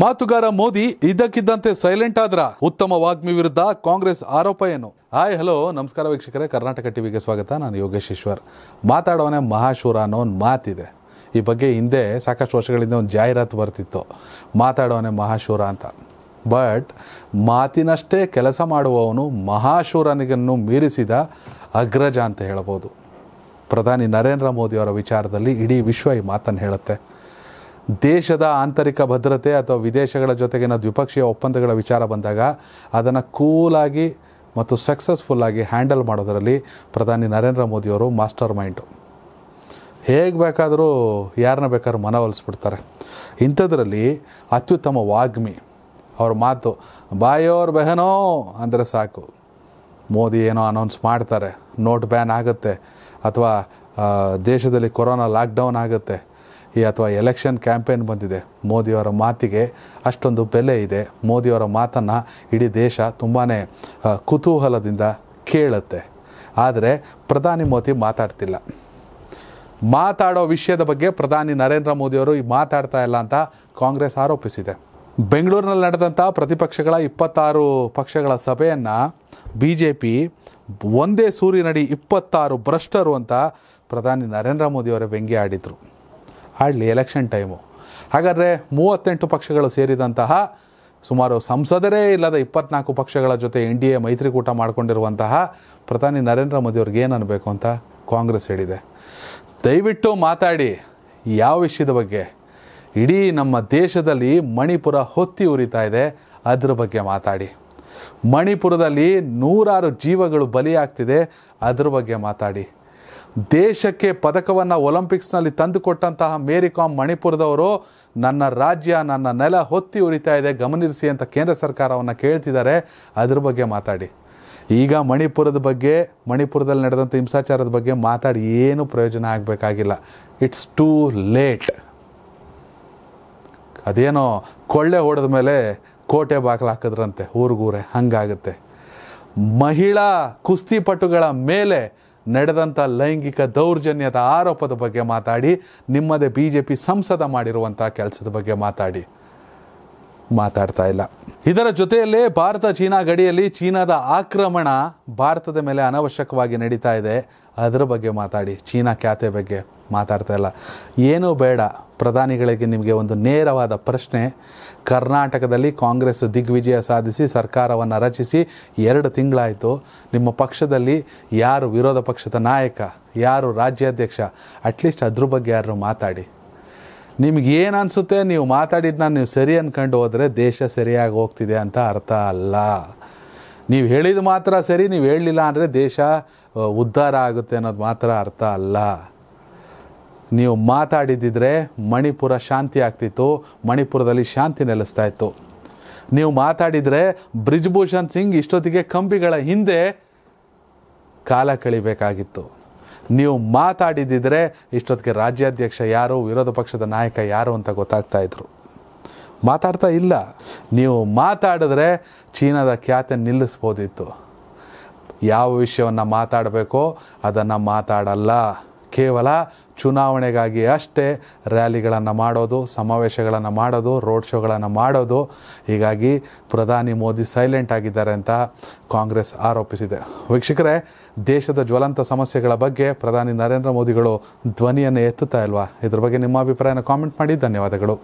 ಮಾತುಗಾರ ಮೋದಿ ಇದ್ದಕ್ಕಿದ್ದಂತೆ ಸೈಲೆಂಟ್ ಆದ್ರ ಉತ್ತಮ ವಾಗ್ಮಿ ವಿರುದ್ಧ ಕಾಂಗ್ರೆಸ್ ಆರೋಪ ಏನು ಹಾಯ್ ಹಲೋ ನಮಸ್ಕಾರ ವೀಕ್ಷಕರೇ ಕರ್ನಾಟಕ ಟಿವಿಗೆ ಸ್ವಾಗತ ನಾನು ಯೋಗೇಶ್ ಈಶ್ವರ್ ಮಾತಾಡೋನೆ ಮಹಾಶೂರ ಅನ್ನೋ ಒಂದು ಮಾತಿದೆ ಈ ಬಗ್ಗೆ ಹಿಂದೆ ಸಾಕಷ್ಟು ವರ್ಷಗಳಿಂದ ಒಂದು ಜಾಹೀರಾತು ಬರ್ತಿತ್ತು ಮಾತಾಡೋನೆ ಮಹಾಶೂರ ಅಂತ ಬಟ್ ಮಾತಿನಷ್ಟೇ ಕೆಲಸ ಮಾಡುವವನು ಮಹಾಶೂರನಿಗನ್ನು ಮೀರಿಸಿದ ಅಗ್ರಜ ಅಂತ ಹೇಳ್ಬೋದು ಪ್ರಧಾನಿ ನರೇಂದ್ರ ಮೋದಿಯವರ ವಿಚಾರದಲ್ಲಿ ಇಡೀ ವಿಶ್ವ ಈ ಮಾತನ್ನು ಹೇಳುತ್ತೆ ದೇಶದ ಆಂತರಿಕ ಭದ್ರತೆ ಅಥವಾ ವಿದೇಶಗಳ ಜೊತೆಗಿನ ದ್ವಿಪಕ್ಷೀಯ ಒಪ್ಪಂದಗಳ ವಿಚಾರ ಬಂದಾಗ ಅದನ್ನು ಕೂಲಾಗಿ ಮತ್ತು ಸಕ್ಸಸ್ಫುಲ್ಲಾಗಿ ಹ್ಯಾಂಡಲ್ ಮಾಡೋದರಲ್ಲಿ ಪ್ರಧಾನಿ ನರೇಂದ್ರ ಮೋದಿಯವರು ಮಾಸ್ಟರ್ ಮೈಂಡು ಹೇಗೆ ಬೇಕಾದರೂ ಯಾರನ್ನ ಬೇಕಾದ್ರೂ ಮನವೊಲಿಸ್ಬಿಡ್ತಾರೆ ಇಂಥದ್ರಲ್ಲಿ ಅತ್ಯುತ್ತಮ ವಾಗ್ಮಿ ಅವ್ರ ಮಾತು ಬಾಯೋರ್ ಬೆಹನೋ ಅಂದರೆ ಸಾಕು ಮೋದಿ ಏನೋ ಅನೌನ್ಸ್ ಮಾಡ್ತಾರೆ ನೋಟ್ ಬ್ಯಾನ್ ಆಗುತ್ತೆ ಅಥವಾ ದೇಶದಲ್ಲಿ ಕೊರೋನಾ ಲಾಕ್ಡೌನ್ ಆಗುತ್ತೆ ಈ ಅಥವಾ ಎಲೆಕ್ಷನ್ ಕ್ಯಾಂಪೇನ್ ಬಂದಿದೆ ಮೋದಿಯವರ ಮಾತಿಗೆ ಅಷ್ಟೊಂದು ಬೆಲೆ ಇದೆ ಮೋದಿಯವರ ಮಾತನ್ನು ಇಡೀ ದೇಶ ತುಂಬಾ ಕುತೂಹಲದಿಂದ ಕೇಳುತ್ತೆ ಆದರೆ ಪ್ರಧಾನಿ ಮೋದಿ ಮಾತಾಡ್ತಿಲ್ಲ ಮಾತಾಡೋ ವಿಷಯದ ಬಗ್ಗೆ ಪ್ರಧಾನಿ ನರೇಂದ್ರ ಮೋದಿಯವರು ಈ ಮಾತಾಡ್ತಾ ಇಲ್ಲ ಅಂತ ಕಾಂಗ್ರೆಸ್ ಆರೋಪಿಸಿದೆ ಬೆಂಗಳೂರಿನಲ್ಲಿ ನಡೆದಂಥ ಪ್ರತಿಪಕ್ಷಗಳ ಇಪ್ಪತ್ತಾರು ಪಕ್ಷಗಳ ಸಭೆಯನ್ನು ಬಿ ಜೆ ಪಿ ಒಂದೇ ಸೂರಿನಡಿ ಇಪ್ಪತ್ತಾರು ಭ್ರಷ್ಟರು ಅಂತ ಪ್ರಧಾನಿ ನರೇಂದ್ರ ಮೋದಿಯವರೇ ವ್ಯಂಗ್ಯ ಆಡಿದರು ಹಾರ್ಡ್ಲಿ ಎಲೆಕ್ಷನ್ ಟೈಮು ಹಾಗಾದರೆ ಮೂವತ್ತೆಂಟು ಪಕ್ಷಗಳು ಸೇರಿದಂತಹ ಸುಮಾರು ಸಂಸದರೇ ಇಲ್ಲದ ಇಪ್ಪತ್ನಾಲ್ಕು ಪಕ್ಷಗಳ ಜೊತೆ ಎನ್ ಡಿ ಎ ಮೈತ್ರಿಕೂಟ ಮಾಡಿಕೊಂಡಿರುವಂತಹ ಪ್ರಧಾನಿ ನರೇಂದ್ರ ಅವ್ರಿಗೆ ಏನು ಅನ್ನಬೇಕು ಅಂತ ಕಾಂಗ್ರೆಸ್ ಹೇಳಿದೆ ದಯವಿಟ್ಟು ಮಾತಾಡಿ ಯಾವ ವಿಷಯದ ಬಗ್ಗೆ ಇಡೀ ನಮ್ಮ ದೇಶದಲ್ಲಿ ಮಣಿಪುರ ಹೊತ್ತಿ ಉರಿತಾ ಇದೆ ಅದರ ಬಗ್ಗೆ ಮಾತಾಡಿ ಮಣಿಪುರದಲ್ಲಿ ನೂರಾರು ಜೀವಗಳು ಬಲಿಯಾಗ್ತಿದೆ ಅದರ ಬಗ್ಗೆ ಮಾತಾಡಿ ದೇಶಕ್ಕೆ ಪದಕವನ್ನು ಒಲಿಂಪಿಕ್ಸ್ನಲ್ಲಿ ತಂದುಕೊಟ್ಟಂತಹ ಮೇರಿ ಕಾಮ್ ಮಣಿಪುರದವರು ನನ್ನ ರಾಜ್ಯ ನನ್ನ ನೆಲ ಹೊತ್ತಿ ಉರಿತಾ ಇದೆ ಗಮನಿಸಿ ಅಂತ ಕೇಂದ್ರ ಸರ್ಕಾರವನ್ನು ಕೇಳ್ತಿದ್ದಾರೆ ಅದ್ರ ಬಗ್ಗೆ ಮಾತಾಡಿ ಈಗ ಮಣಿಪುರದ ಬಗ್ಗೆ ಮಣಿಪುರದಲ್ಲಿ ನಡೆದಂಥ ಹಿಂಸಾಚಾರದ ಬಗ್ಗೆ ಮಾತಾಡಿ ಏನು ಪ್ರಯೋಜನ ಆಗಬೇಕಾಗಿಲ್ಲ ಇಟ್ಸ್ ಟೂ ಲೇಟ್ ಅದೇನೋ ಕೊಳ್ಳೆ ಹೊಡೆದ ಮೇಲೆ ಕೋಟೆ ಬಾಗಿಲು ಹಾಕಿದ್ರಂತೆ ಊರಿಗೂರೆ ಹಂಗಾಗುತ್ತೆ ಮಹಿಳಾ ಕುಸ್ತಿಪಟುಗಳ ಮೇಲೆ ನಡೆದಂಥ ಲೈಂಗಿಕ ದೌರ್ಜನ್ಯದ ಆರೋಪದ ಬಗ್ಗೆ ಮಾತಾಡಿ ನಿಮ್ಮದೇ ಬಿ ಜೆ ಪಿ ಸಂಸದ ಮಾಡಿರುವಂಥ ಕೆಲಸದ ಬಗ್ಗೆ ಮಾತಾಡಿ ಮಾತಾಡ್ತಾ ಇಲ್ಲ ಇದರ ಜೊತೆಯಲ್ಲೇ ಭಾರತ ಚೀನಾ ಗಡಿಯಲ್ಲಿ ಚೀನಾದ ಆಕ್ರಮಣ ಭಾರತದ ಮೇಲೆ ಅನವಶ್ಯಕವಾಗಿ ನಡೀತಾ ಇದೆ ಅದರ ಬಗ್ಗೆ ಮಾತಾಡಿ ಚೀನಾ ಖ್ಯಾತೆ ಬಗ್ಗೆ ಮಾತಾಡ್ತಾ ಇಲ್ಲ ಏನೂ ಬೇಡ ಪ್ರಧಾನಿಗಳಿಗೆ ನಿಮಗೆ ಒಂದು ನೇರವಾದ ಪ್ರಶ್ನೆ ಕರ್ನಾಟಕದಲ್ಲಿ ಕಾಂಗ್ರೆಸ್ ದಿಗ್ವಿಜಯ ಸಾಧಿಸಿ ಸರ್ಕಾರವನ್ನು ರಚಿಸಿ ಎರಡು ತಿಂಗಳಾಯಿತು ನಿಮ್ಮ ಪಕ್ಷದಲ್ಲಿ ಯಾರು ವಿರೋಧ ಪಕ್ಷದ ನಾಯಕ ಯಾರು ರಾಜ್ಯಾಧ್ಯಕ್ಷ ಅಟ್ಲೀಸ್ಟ್ ಅದ್ರ ಬಗ್ಗೆ ಯಾರು ಮಾತಾಡಿ ನಿಮಗೇನು ಅನಿಸುತ್ತೆ ನೀವು ಮಾತಾಡಿದ್ನ ನೀವು ಸರಿ ಅಂದ್ಕೊಂಡು ಹೋದರೆ ದೇಶ ಸರಿಯಾಗಿ ಹೋಗ್ತಿದೆ ಅಂತ ಅರ್ಥ ಅಲ್ಲ ನೀವು ಹೇಳಿದ ಮಾತ್ರ ಸರಿ ನೀವು ಹೇಳಲಿಲ್ಲ ಅಂದರೆ ದೇಶ ಉದ್ಧಾರ ಆಗುತ್ತೆ ಅನ್ನೋದು ಮಾತ್ರ ಅರ್ಥ ಅಲ್ಲ ನೀವು ಮಾತಾಡಿದ್ದಿದ್ರೆ ಮಣಿಪುರ ಶಾಂತಿ ಆಗ್ತಿತ್ತು ಮಣಿಪುರದಲ್ಲಿ ಶಾಂತಿ ನೆಲೆಸ್ತಾ ಇತ್ತು ನೀವು ಮಾತಾಡಿದರೆ ಬ್ರಿಜ್ಭೂಷಣ್ ಸಿಂಗ್ ಇಷ್ಟೊತ್ತಿಗೆ ಕಂಬಿಗಳ ಹಿಂದೆ ಕಾಲ ಕಳಿಬೇಕಾಗಿತ್ತು ನೀವು ಮಾತಾಡಿದ್ದಿದ್ರೆ ಇಷ್ಟೊತ್ತಿಗೆ ರಾಜ್ಯಾಧ್ಯಕ್ಷ ಯಾರು ವಿರೋಧ ಪಕ್ಷದ ನಾಯಕ ಯಾರು ಅಂತ ಗೊತ್ತಾಗ್ತಾ ಇದ್ರು ಮಾತಾಡ್ತಾ ಇಲ್ಲ ನೀವು ಮಾತಾಡಿದ್ರೆ ಚೀನಾದ ಖ್ಯಾತೆ ನಿಲ್ಲಿಸ್ಬೋದಿತ್ತು ಯಾವ ವಿಷಯವನ್ನು ಮಾತಾಡಬೇಕೋ ಅದನ್ನು ಮಾತಾಡಲ್ಲ ಕೇವಲ ಚುನಾವಣೆಗಾಗಿ ಅಷ್ಟೇ ರ್ಯಾಲಿಗಳನ್ನು ಮಾಡೋದು ಸಮಾವೇಶಗಳನ್ನು ಮಾಡೋದು ರೋಡ್ ಶೋಗಳನ್ನು ಮಾಡೋದು ಹೀಗಾಗಿ ಪ್ರಧಾನಿ ಮೋದಿ ಸೈಲೆಂಟ್ ಆಗಿದ್ದಾರೆ ಅಂತ ಕಾಂಗ್ರೆಸ್ ಆರೋಪಿಸಿದೆ ವೀಕ್ಷಕರೇ ದೇಶದ ಜ್ವಲಂತ ಸಮಸ್ಯೆಗಳ ಬಗ್ಗೆ ಪ್ರಧಾನಿ ನರೇಂದ್ರ ಮೋದಿಗಳು ಧ್ವನಿಯನ್ನು ಎತ್ತುತ್ತಾ ಇಲ್ವಾ ಇದ್ರ ಬಗ್ಗೆ ನಿಮ್ಮ ಅಭಿಪ್ರಾಯನ ಕಾಮೆಂಟ್ ಮಾಡಿ ಧನ್ಯವಾದಗಳು